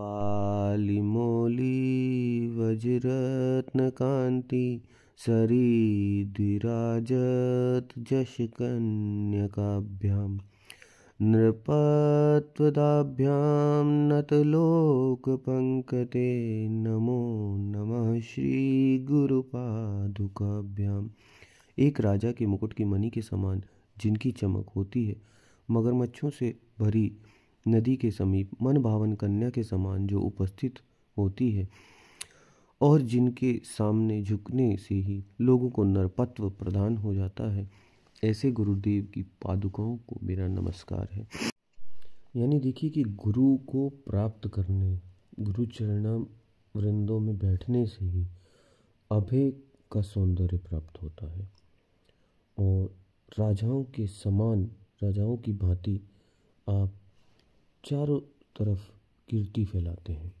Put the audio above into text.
पालिमोली वज्रत्न कांति सरी द्विराजत जशकन्यकाभ्यां नृपत्वदाभ्यां पंकते नमो नमः गुरुपादुकाभ्याम एक राजा के मुकुट की मणि के समान जिनकी चमक होती है मगरमच्छों से भरी नदी के समीप मन भावन कन्या के समान जो उपस्थित होती है और जिनके सामने झुकने से ही लोगों को नरपत्व प्रदान हो जाता है ऐसे गुरुदेव की पादुकाओं को मेरा नमस्कार है यानी देखिए कि गुरु को प्राप्त करने गुरु चरण वृंदों में बैठने से ही अभय का सौंदर्य प्राप्त होता है और राजाओं के समान राजाओं की भांति आप चारों तरफ कीर्ति फैलाते हैं